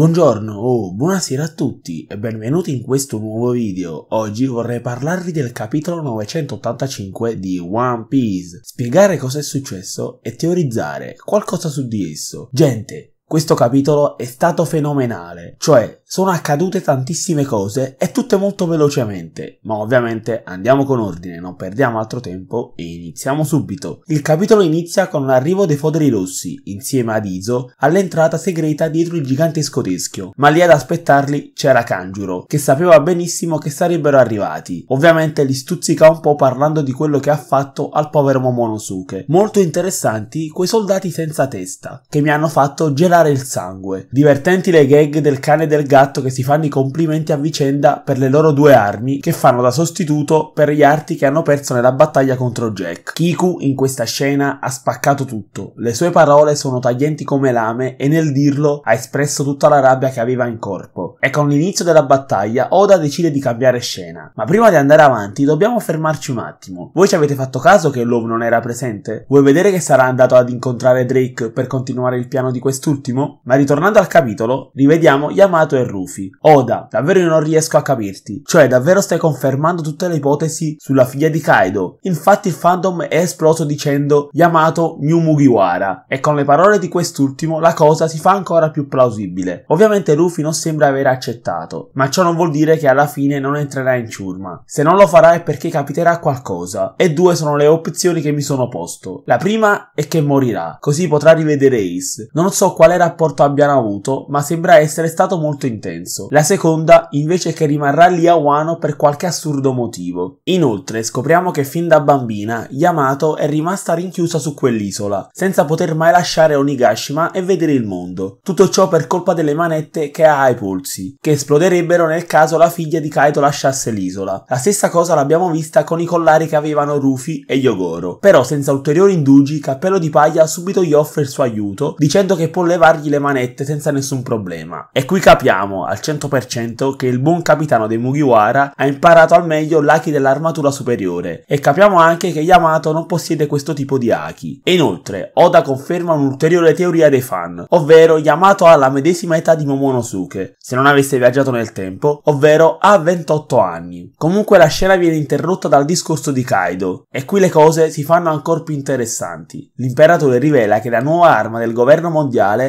Buongiorno o buonasera a tutti e benvenuti in questo nuovo video. Oggi vorrei parlarvi del capitolo 985 di One Piece, spiegare cosa è successo e teorizzare qualcosa su di esso. Gente, questo capitolo è stato fenomenale, cioè sono accadute tantissime cose e tutte molto velocemente, ma ovviamente andiamo con ordine, non perdiamo altro tempo e iniziamo subito. Il capitolo inizia con l'arrivo dei foderi rossi, insieme ad Iso, all'entrata segreta dietro il gigantesco teschio, ma lì ad aspettarli c'era Kanjuro, che sapeva benissimo che sarebbero arrivati. Ovviamente li stuzzica un po' parlando di quello che ha fatto al povero Momonosuke. Molto interessanti quei soldati senza testa, che mi hanno fatto gelare gelare il sangue. Divertenti le gag del cane e del gatto che si fanno i complimenti a vicenda per le loro due armi che fanno da sostituto per gli arti che hanno perso nella battaglia contro Jack. Kiku in questa scena ha spaccato tutto. Le sue parole sono taglienti come lame e nel dirlo ha espresso tutta la rabbia che aveva in corpo. E con l'inizio della battaglia Oda decide di cambiare scena. Ma prima di andare avanti dobbiamo fermarci un attimo. Voi ci avete fatto caso che l'uomo non era presente? Vuoi vedere che sarà andato ad incontrare Drake per continuare il piano di quest'ultimo? ultimo, ma ritornando al capitolo, rivediamo Yamato e Rufy. Oda, davvero io non riesco a capirti. Cioè, davvero stai confermando tutte le ipotesi sulla figlia di Kaido. Infatti il fandom è esploso dicendo Yamato New Mugiwara e con le parole di quest'ultimo la cosa si fa ancora più plausibile. Ovviamente Rufy non sembra aver accettato, ma ciò non vuol dire che alla fine non entrerà in ciurma. Se non lo farà è perché capiterà qualcosa e due sono le opzioni che mi sono posto. La prima è che morirà, così potrà rivedere Ace. Non so qual era rapporto abbiano avuto, ma sembra essere stato molto intenso. La seconda, invece, che rimarrà lì a Wano per qualche assurdo motivo. Inoltre, scopriamo che fin da bambina Yamato è rimasta rinchiusa su quell'isola, senza poter mai lasciare Onigashima e vedere il mondo. Tutto ciò per colpa delle manette che ha ai polsi, che esploderebbero nel caso la figlia di Kaito lasciasse l'isola. La stessa cosa l'abbiamo vista con i collari che avevano Rufy e Yogoro. Però senza ulteriori indugi, Cappello di Paglia subito gli offre il suo aiuto, dicendo che può levare levargli le manette senza nessun problema. E qui capiamo al 100% che il buon capitano dei Mugiwara ha imparato al meglio l'Aki dell'armatura superiore e capiamo anche che Yamato non possiede questo tipo di Aki. E inoltre, Oda conferma un'ulteriore teoria dei fan, ovvero Yamato ha la medesima età di Momonosuke, se non avesse viaggiato nel tempo, ovvero ha 28 anni. Comunque la scena viene interrotta dal discorso di Kaido e qui le cose si fanno ancora più interessanti. L'imperatore rivela che la nuova arma del governo mondiale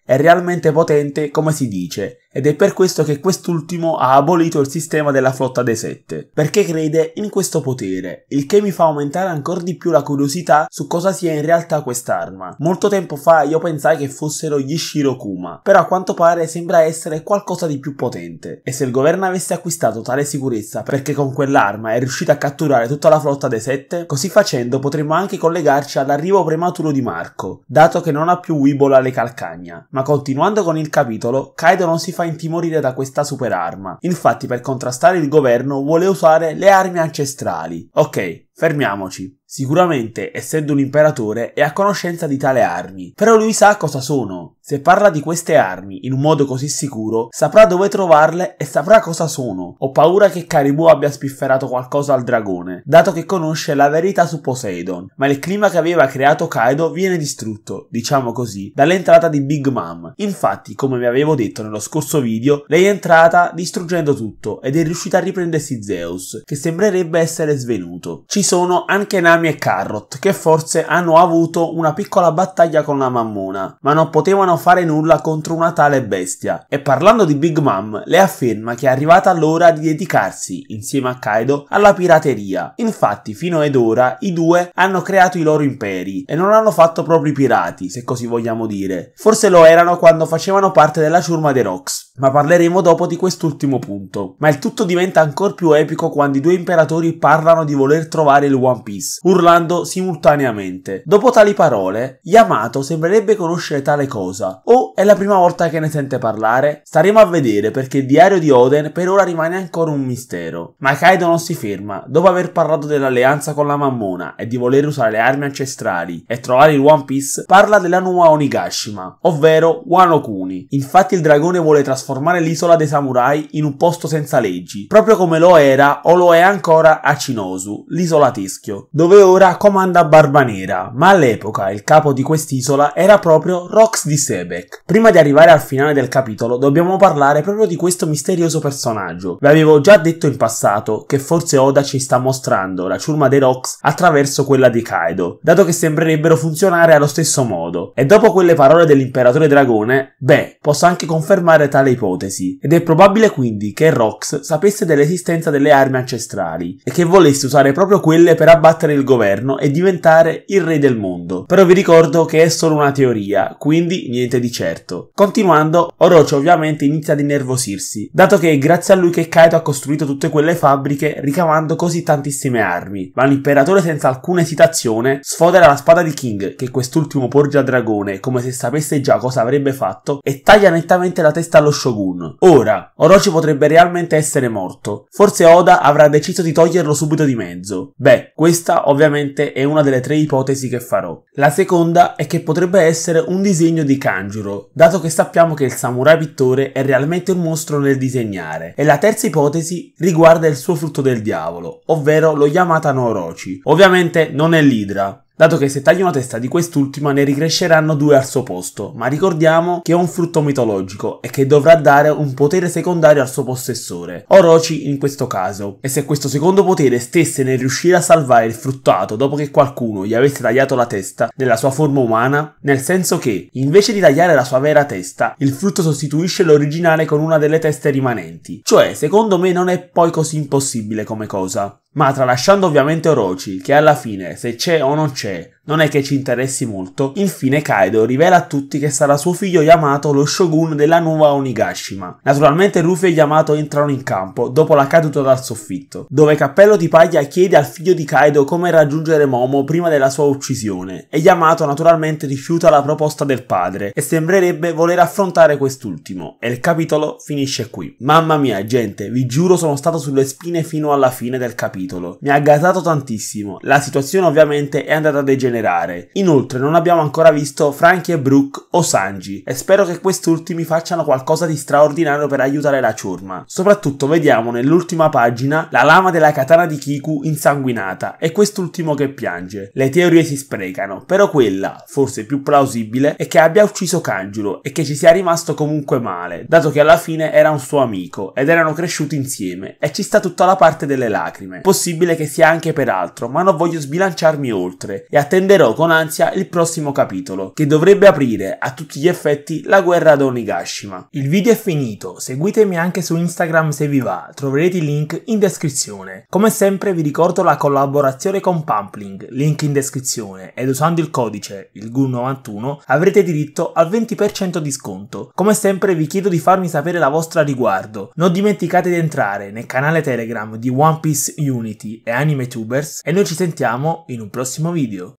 è realmente potente come si dice, ed è per questo che quest'ultimo ha abolito il sistema della flotta dei sette, perché crede in questo potere, il che mi fa aumentare ancora di più la curiosità su cosa sia in realtà quest'arma. Molto tempo fa io pensai che fossero gli Shirokuma, però a quanto pare sembra essere qualcosa di più potente, e se il governo avesse acquistato tale sicurezza perché con quell'arma è riuscito a catturare tutta la flotta dei sette, così facendo potremmo anche collegarci all'arrivo prematuro di Marco, dato che non ha più Wibola alle calcagna ma continuando con il capitolo, Kaido non si fa intimorire da questa superarma. Infatti per contrastare il governo vuole usare le armi ancestrali. Ok, fermiamoci. Sicuramente, essendo un imperatore, è a conoscenza di tale armi, però lui sa cosa sono. Se parla di queste armi in un modo così sicuro, saprà dove trovarle e saprà cosa sono. Ho paura che Caribou abbia spifferato qualcosa al dragone, dato che conosce la verità su Poseidon, ma il clima che aveva creato Kaido viene distrutto, diciamo così, dall'entrata di Big Mom. Infatti, come vi avevo detto nello scorso video, lei è entrata distruggendo tutto ed è riuscita a riprendersi Zeus, che sembrerebbe essere svenuto. Ci sono anche Nami Konami e Carrot, che forse hanno avuto una piccola battaglia con la mammona, ma non potevano fare nulla contro una tale bestia. E parlando di Big Mom, le afferma che è arrivata l'ora di dedicarsi, insieme a Kaido, alla pirateria. Infatti, fino ad ora, i due hanno creato i loro imperi e non hanno fatto proprio i pirati, se così vogliamo dire. Forse lo erano quando facevano parte della ciurma dei Rocks ma parleremo dopo di quest'ultimo punto. Ma il tutto diventa ancora più epico quando i due imperatori parlano di voler trovare il One Piece, urlando simultaneamente. Dopo tali parole, Yamato sembrerebbe conoscere tale cosa, o è la prima volta che ne sente parlare? Staremo a vedere perché il diario di Oden per ora rimane ancora un mistero. Ma Kaido non si ferma, dopo aver parlato dell'alleanza con la mammona e di voler usare le armi ancestrali e trovare il One Piece, parla della nuova Onigashima, ovvero Wano Kuni. Infatti il dragone vuole trasformare trasformare l'isola dei samurai in un posto senza leggi, proprio come lo era o lo è ancora a Acinosu, l'isola Teschio, dove ora comanda Barbanera, ma all'epoca il capo di quest'isola era proprio Rox di Sebek. Prima di arrivare al finale del capitolo dobbiamo parlare proprio di questo misterioso personaggio. Vi avevo già detto in passato che forse Oda ci sta mostrando la ciurma dei Rox attraverso quella di Kaido, dato che sembrerebbero funzionare allo stesso modo. E dopo quelle parole dell'imperatore dragone, beh, posso anche confermare tale ipotesi, ed è probabile quindi che Rox sapesse dell'esistenza delle armi ancestrali e che volesse usare proprio quelle per abbattere il governo e diventare il re del mondo. Però vi ricordo che è solo una teoria, quindi niente di certo. Continuando, Orochi ovviamente inizia ad innervosirsi, dato che è grazie a lui che Kaito ha costruito tutte quelle fabbriche ricavando così tantissime armi, ma l'imperatore senza alcuna esitazione sfodera la spada di King che quest'ultimo porge a dragone come se sapesse già cosa avrebbe fatto e taglia nettamente la testa allo Shogun. Ora, Orochi potrebbe realmente essere morto. Forse Oda avrà deciso di toglierlo subito di mezzo. Beh, questa ovviamente è una delle tre ipotesi che farò. La seconda è che potrebbe essere un disegno di Kanjuro, dato che sappiamo che il samurai pittore è realmente un mostro nel disegnare. E la terza ipotesi riguarda il suo frutto del diavolo, ovvero lo Yamata no Orochi. Ovviamente non è l'Idra, dato che se taglio una testa di quest'ultima ne ricresceranno due al suo posto, ma ricordiamo che è un frutto mitologico e che dovrà dare un potere secondario al suo possessore, Orochi in questo caso, e se questo secondo potere stesse nel riuscire a salvare il fruttato dopo che qualcuno gli avesse tagliato la testa nella sua forma umana, nel senso che, invece di tagliare la sua vera testa, il frutto sostituisce l'originale con una delle teste rimanenti, cioè secondo me non è poi così impossibile come cosa ma tralasciando ovviamente Orochi, che alla fine, se c'è o non c'è, non è che ci interessi molto. Infine Kaido rivela a tutti che sarà suo figlio Yamato lo shogun della nuova Onigashima. Naturalmente Ruffy e Yamato entrano in campo dopo la caduta dal soffitto, dove Cappello di Paglia chiede al figlio di Kaido come raggiungere Momo prima della sua uccisione e Yamato naturalmente rifiuta la proposta del padre e sembrerebbe voler affrontare quest'ultimo e il capitolo finisce qui. Mamma mia gente, vi giuro sono stato sulle spine fino alla fine del capitolo. Mi ha gasato tantissimo. La situazione ovviamente è andata degenerando generare. Inoltre non abbiamo ancora visto Frankie e Brooke o Sanji e spero che quest'ultimi facciano qualcosa di straordinario per aiutare la ciurma. Soprattutto vediamo nell'ultima pagina la lama della katana di Kiku insanguinata e quest'ultimo che piange. Le teorie si sprecano, però quella, forse più plausibile, è che abbia ucciso Kanjuro e che ci sia rimasto comunque male, dato che alla fine era un suo amico ed erano cresciuti insieme e ci sta tutta la parte delle lacrime. Possibile che sia anche per altro, ma non voglio sbilanciarmi oltre e attendo attenderò con ansia il prossimo capitolo, che dovrebbe aprire a tutti gli effetti la guerra ad Onigashima. Il video è finito, seguitemi anche su Instagram se vi va, troverete il link in descrizione. Come sempre vi ricordo la collaborazione con Pumpling, link in descrizione, ed usando il codice, il GU91, avrete diritto al 20% di sconto. Come sempre vi chiedo di farmi sapere la vostra riguardo, non dimenticate di entrare nel canale Telegram di One Piece Unity e Anime Tubers e noi ci sentiamo in un prossimo video.